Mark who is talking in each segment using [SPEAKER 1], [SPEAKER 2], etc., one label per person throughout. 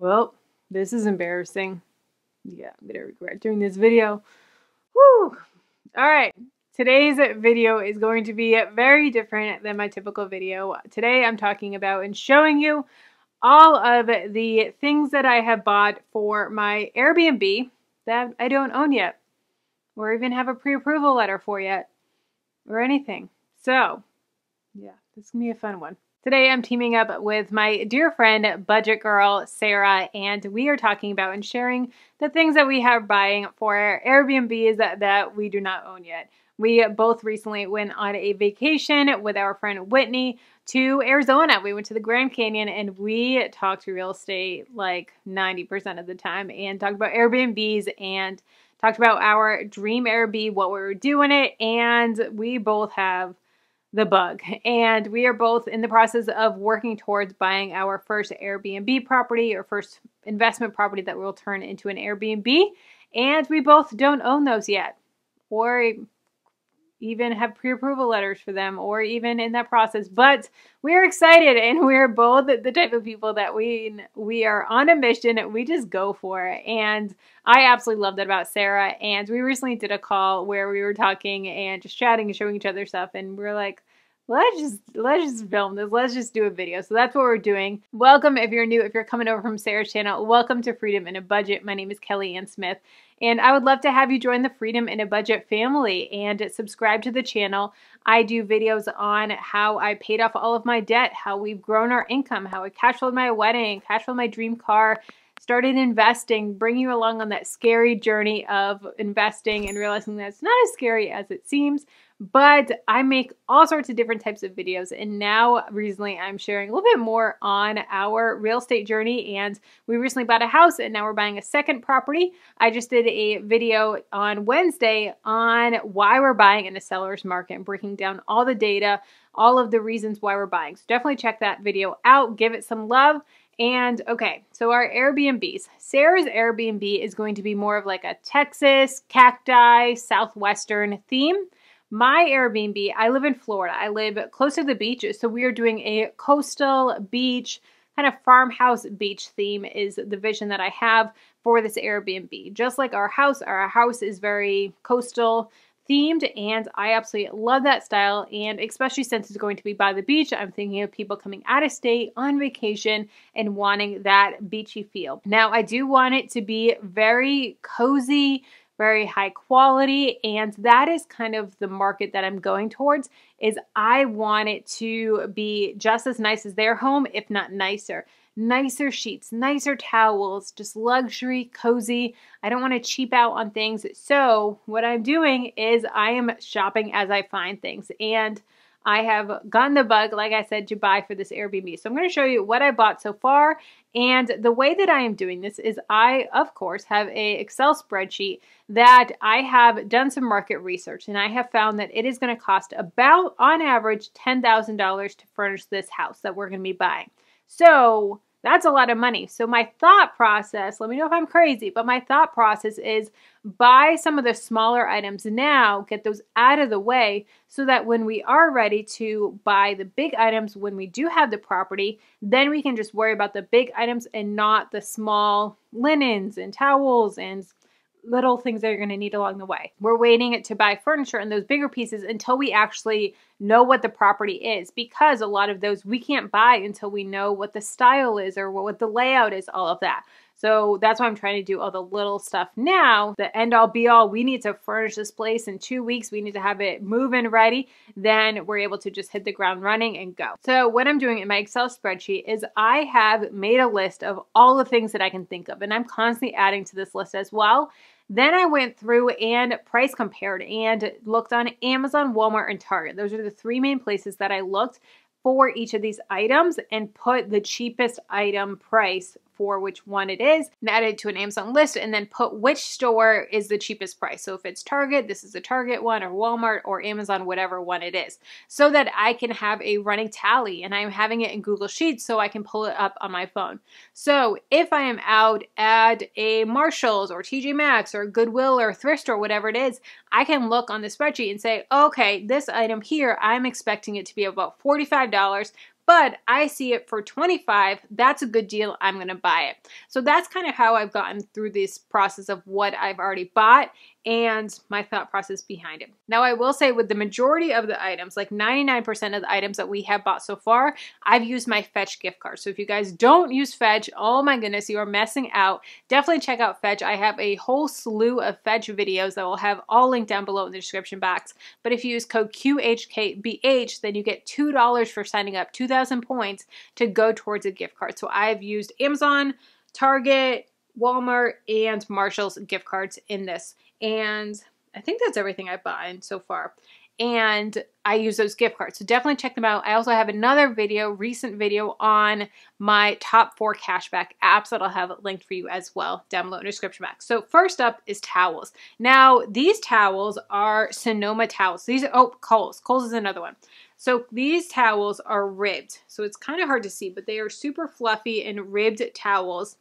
[SPEAKER 1] Well, this is embarrassing. Yeah, I'm gonna regret doing this video. Woo! Alright, today's video is going to be very different than my typical video. Today I'm talking about and showing you all of the things that I have bought for my Airbnb that I don't own yet or even have a pre-approval letter for yet or anything. So, yeah, this is going to be a fun one. Today I'm teaming up with my dear friend, budget girl, Sarah, and we are talking about and sharing the things that we are buying for Airbnbs that, that we do not own yet. We both recently went on a vacation with our friend Whitney to Arizona. We went to the Grand Canyon and we talked real estate like 90% of the time and talked about Airbnbs and talked about our dream Airbnb, what we were doing it, and we both have the bug. And we are both in the process of working towards buying our first Airbnb property or first investment property that will turn into an Airbnb. And we both don't own those yet. Or even have pre-approval letters for them or even in that process. But we're excited and we're both the type of people that we we are on a mission we just go for it. And I absolutely love that about Sarah. And we recently did a call where we were talking and just chatting and showing each other stuff and we we're like let's just let's just film this let's just do a video so that's what we're doing welcome if you're new if you're coming over from sarah's channel welcome to freedom in a budget my name is kelly ann smith and i would love to have you join the freedom in a budget family and subscribe to the channel i do videos on how i paid off all of my debt how we've grown our income how i cash flowed my wedding cash flowed my dream car started investing, bring you along on that scary journey of investing and realizing that it's not as scary as it seems. But I make all sorts of different types of videos, and now recently I'm sharing a little bit more on our real estate journey. And we recently bought a house, and now we're buying a second property. I just did a video on Wednesday on why we're buying in a seller's market and breaking down all the data, all of the reasons why we're buying. So definitely check that video out, give it some love. And okay, so our Airbnbs. Sarah's Airbnb is going to be more of like a Texas, cacti, southwestern theme. My Airbnb, I live in Florida. I live close to the beach, so we are doing a coastal beach, kind of farmhouse beach theme is the vision that I have for this Airbnb. Just like our house, our house is very coastal, themed and I absolutely love that style and especially since it's going to be by the beach, I'm thinking of people coming out of state on vacation and wanting that beachy feel. Now I do want it to be very cozy, very high quality and that is kind of the market that I'm going towards is I want it to be just as nice as their home if not nicer nicer sheets, nicer towels, just luxury, cozy. I don't want to cheap out on things. So what I'm doing is I am shopping as I find things. And I have gotten the bug, like I said, to buy for this Airbnb. So I'm going to show you what I bought so far. And the way that I am doing this is I, of course, have a Excel spreadsheet that I have done some market research and I have found that it is going to cost about, on average, $10,000 to furnish this house that we're going to be buying. So that's a lot of money. So my thought process, let me know if I'm crazy, but my thought process is buy some of the smaller items now, get those out of the way so that when we are ready to buy the big items when we do have the property, then we can just worry about the big items and not the small linens and towels and little things that you're going to need along the way. We're waiting to buy furniture and those bigger pieces until we actually know what the property is because a lot of those we can't buy until we know what the style is or what the layout is, all of that. So that's why I'm trying to do all the little stuff now. The end all be all, we need to furnish this place in two weeks. We need to have it moving ready. Then we're able to just hit the ground running and go. So what I'm doing in my Excel spreadsheet is I have made a list of all the things that I can think of. And I'm constantly adding to this list as well. Then I went through and price compared and looked on Amazon, Walmart, and Target. Those are the three main places that I looked for each of these items and put the cheapest item price for which one it is and add it to an Amazon list and then put which store is the cheapest price. So if it's Target, this is the Target one or Walmart or Amazon, whatever one it is, so that I can have a running tally and I'm having it in Google Sheets so I can pull it up on my phone. So if I am out at a Marshalls or TJ Maxx or Goodwill or thrift or whatever it is, I can look on the spreadsheet and say, okay, this item here, I'm expecting it to be about $45 but I see it for 25, that's a good deal, I'm gonna buy it. So that's kind of how I've gotten through this process of what I've already bought and my thought process behind it. Now I will say with the majority of the items, like 99% of the items that we have bought so far, I've used my Fetch gift card. So if you guys don't use Fetch, oh my goodness, you are messing out. Definitely check out Fetch. I have a whole slew of Fetch videos that will have all linked down below in the description box. But if you use code QHKBH, then you get $2 for signing up to that points to go towards a gift card. So I've used Amazon, Target, Walmart, and Marshall's gift cards in this. And I think that's everything I've bought so far. And I use those gift cards. So definitely check them out. I also have another video, recent video on my top four cashback apps that I'll have linked for you as well down below in the description box. So first up is towels. Now these towels are Sonoma towels. These are, oh, Kohl's. Kohl's is another one. So these towels are ribbed. So it's kind of hard to see, but they are super fluffy and ribbed towels.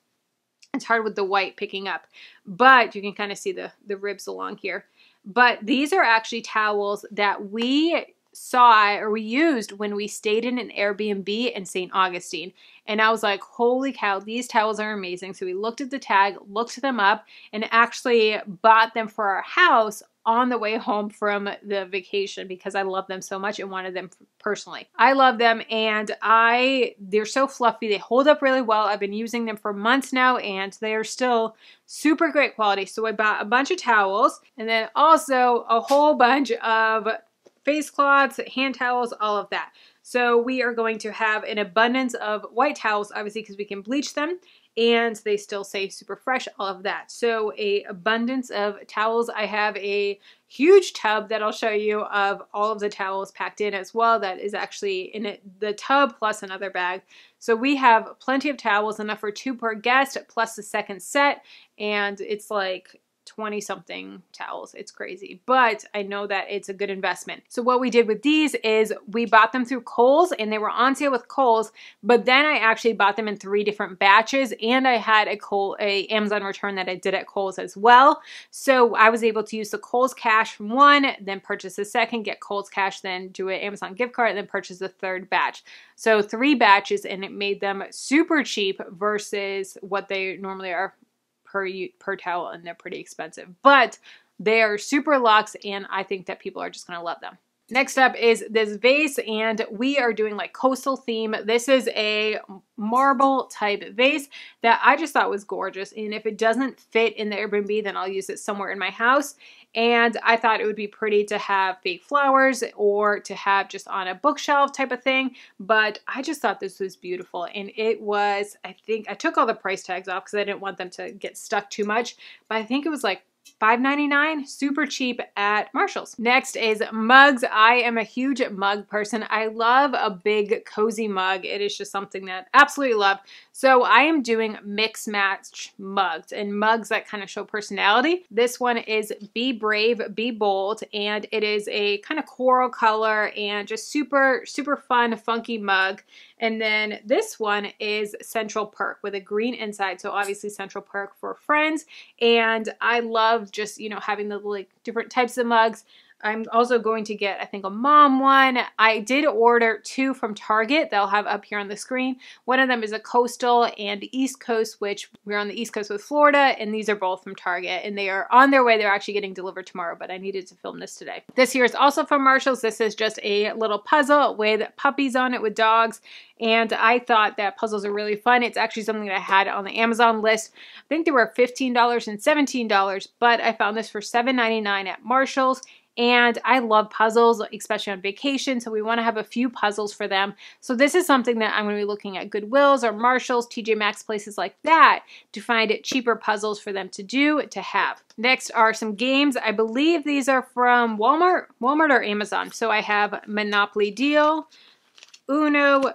[SPEAKER 1] It's hard with the white picking up, but you can kind of see the, the ribs along here. But these are actually towels that we saw or we used when we stayed in an Airbnb in St. Augustine. And I was like, holy cow, these towels are amazing. So we looked at the tag, looked them up, and actually bought them for our house on the way home from the vacation because I love them so much and wanted them personally. I love them and I they're so fluffy. They hold up really well. I've been using them for months now and they are still super great quality. So I bought a bunch of towels and then also a whole bunch of face cloths, hand towels, all of that. So we are going to have an abundance of white towels, obviously, because we can bleach them and they still say super fresh, all of that. So a abundance of towels. I have a huge tub that I'll show you of all of the towels packed in as well that is actually in it, the tub plus another bag. So we have plenty of towels, enough for two per guest plus the second set and it's like 20 something towels. It's crazy, but I know that it's a good investment. So what we did with these is we bought them through Kohl's and they were on sale with Kohl's, but then I actually bought them in three different batches and I had a Kohl, a Amazon return that I did at Kohl's as well. So I was able to use the Kohl's cash from one, then purchase a second, get Kohl's cash, then do an Amazon gift card, and then purchase the third batch. So three batches and it made them super cheap versus what they normally are per per towel and they're pretty expensive. But they are super luxe and I think that people are just going to love them. Next up is this vase and we are doing like coastal theme. This is a marble type vase that I just thought was gorgeous. And if it doesn't fit in the Airbnb, then I'll use it somewhere in my house. And I thought it would be pretty to have fake flowers or to have just on a bookshelf type of thing. But I just thought this was beautiful. And it was, I think I took all the price tags off because I didn't want them to get stuck too much, but I think it was like $5.99, super cheap at Marshall's. Next is mugs. I am a huge mug person. I love a big cozy mug. It is just something that I absolutely love. So I am doing mix match mugs and mugs that kind of show personality. This one is Be Brave, Be Bold, and it is a kind of coral color and just super, super fun, funky mug. And then this one is Central Perk with a green inside. So obviously Central Perk for friends. And I love just, you know, having the like different types of mugs. I'm also going to get, I think, a mom one. I did order two from Target they will have up here on the screen. One of them is a coastal and East Coast, which we're on the East Coast with Florida, and these are both from Target, and they are on their way. They're actually getting delivered tomorrow, but I needed to film this today. This here is also from Marshalls. This is just a little puzzle with puppies on it with dogs, and I thought that puzzles are really fun. It's actually something that I had on the Amazon list. I think they were $15 and $17, but I found this for $7.99 at Marshalls, and I love puzzles, especially on vacation, so we want to have a few puzzles for them. So this is something that I'm going to be looking at Goodwills or Marshalls, TJ Maxx, places like that to find cheaper puzzles for them to do, to have. Next are some games. I believe these are from Walmart, Walmart or Amazon. So I have Monopoly Deal, Uno,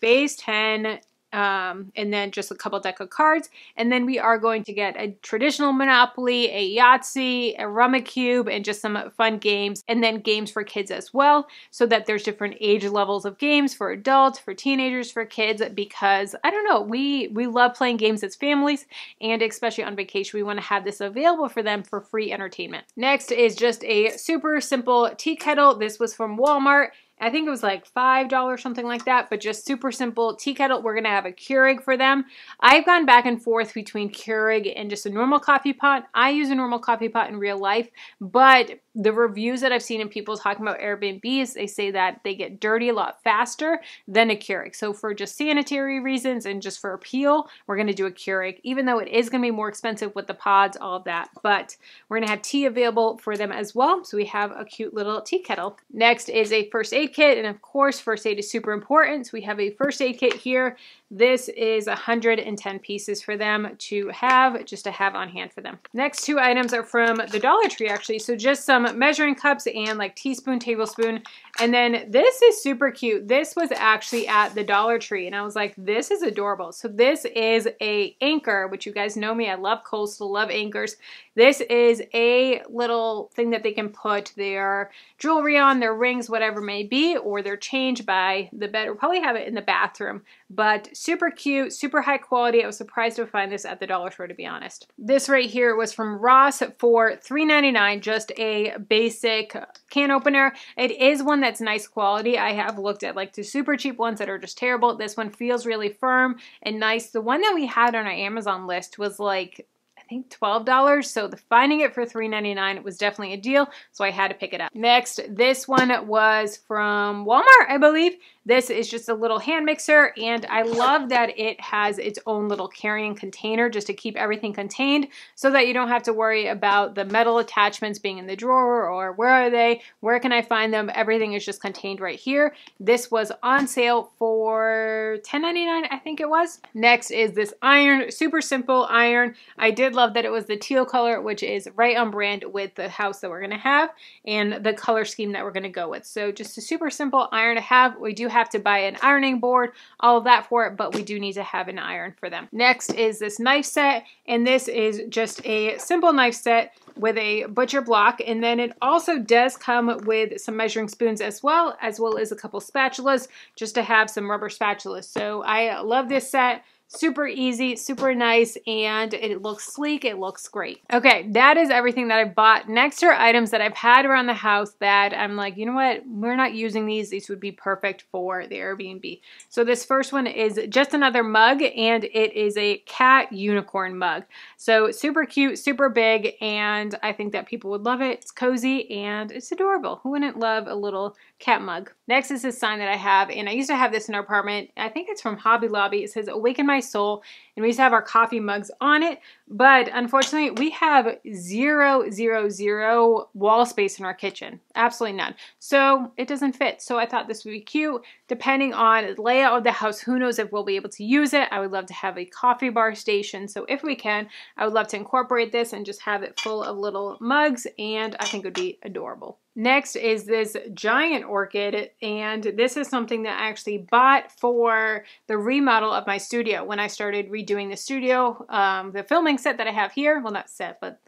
[SPEAKER 1] Base 10, um, and then just a couple deck of cards. And then we are going to get a traditional Monopoly, a Yahtzee, a Rummikub, Cube, and just some fun games, and then games for kids as well, so that there's different age levels of games for adults, for teenagers, for kids, because I don't know, we, we love playing games as families, and especially on vacation, we want to have this available for them for free entertainment. Next is just a super simple tea kettle. This was from Walmart. I think it was like $5, something like that, but just super simple. Tea kettle, we're going to have a Keurig for them. I've gone back and forth between Keurig and just a normal coffee pot. I use a normal coffee pot in real life, but the reviews that I've seen in people talking about Airbnbs, they say that they get dirty a lot faster than a Keurig. So for just sanitary reasons and just for appeal, we're going to do a Keurig, even though it is going to be more expensive with the pods, all of that. But we're going to have tea available for them as well. So we have a cute little tea kettle. Next is a first aid aid kit. And of course, first aid is super important. So we have a first aid kit here this is 110 pieces for them to have, just to have on hand for them. Next two items are from the Dollar Tree actually. So just some measuring cups and like teaspoon, tablespoon. And then this is super cute. This was actually at the Dollar Tree and I was like, this is adorable. So this is a anchor, which you guys know me. I love coastal, love anchors. This is a little thing that they can put their jewelry on, their rings, whatever may be, or their change by the bed. We'll probably have it in the bathroom, but Super cute, super high quality. I was surprised to find this at the dollar store, to be honest. This right here was from Ross for $3.99, just a basic can opener. It is one that's nice quality. I have looked at like the super cheap ones that are just terrible. This one feels really firm and nice. The one that we had on our Amazon list was like I think $12. So the finding it for $3.99 was definitely a deal. So I had to pick it up. Next, this one was from Walmart, I believe. This is just a little hand mixer and I love that it has its own little carrying container just to keep everything contained so that you don't have to worry about the metal attachments being in the drawer or where are they, where can I find them, everything is just contained right here. This was on sale for $10.99 I think it was. Next is this iron, super simple iron. I did love that it was the teal color which is right on brand with the house that we're going to have and the color scheme that we're going to go with. So just a super simple iron to have. We do have to buy an ironing board, all of that for it, but we do need to have an iron for them. Next is this knife set, and this is just a simple knife set with a butcher block, and then it also does come with some measuring spoons as well, as well as a couple spatulas, just to have some rubber spatulas. So I love this set super easy, super nice, and it looks sleek, it looks great. Okay, that is everything that I bought. Next are items that I've had around the house that I'm like, you know what, we're not using these. These would be perfect for the Airbnb. So this first one is just another mug, and it is a cat unicorn mug. So super cute, super big, and I think that people would love it. It's cozy and it's adorable. Who wouldn't love a little cat mug? Next is a sign that I have, and I used to have this in our apartment. I think it's from Hobby Lobby. It says, awaken my my Soul, and we used to have our coffee mugs on it, but unfortunately we have zero, zero, zero wall space in our kitchen. Absolutely none. So it doesn't fit. So I thought this would be cute. Depending on layout of the house, who knows if we'll be able to use it. I would love to have a coffee bar station. So if we can, I would love to incorporate this and just have it full of little mugs and I think it would be adorable. Next is this giant orchid, and this is something that I actually bought for the remodel of my studio. When I started redoing the studio, um, the filming set that I have here, well not set, but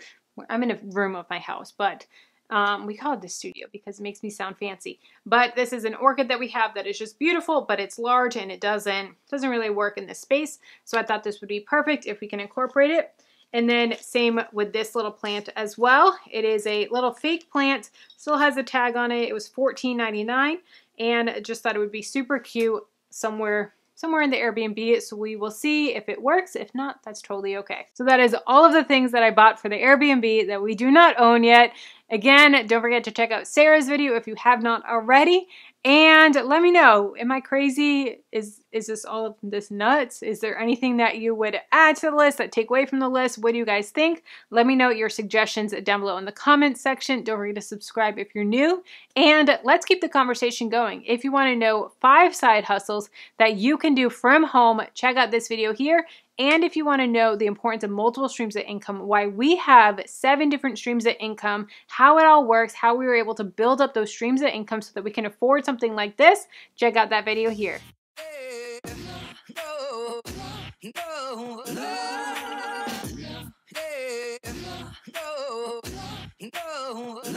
[SPEAKER 1] I'm in a room of my house, but um, we call it the studio because it makes me sound fancy. But this is an orchid that we have that is just beautiful, but it's large and it doesn't, doesn't really work in this space. So I thought this would be perfect if we can incorporate it. And then same with this little plant as well. It is a little fake plant, still has a tag on it. It was $14.99 and just thought it would be super cute somewhere somewhere in the Airbnb. So we will see if it works. If not, that's totally okay. So that is all of the things that I bought for the Airbnb that we do not own yet. Again, don't forget to check out Sarah's video if you have not already. And let me know, am I crazy? Is is this all of this nuts? Is there anything that you would add to the list, that take away from the list? What do you guys think? Let me know your suggestions down below in the comments section. Don't forget to subscribe if you're new. And let's keep the conversation going. If you want to know five side hustles that you can do from home, check out this video here. And if you want to know the importance of multiple streams of income, why we have seven different streams of income, how it all works, how we were able to build up those streams of income so that we can afford something like this, check out that video here. No.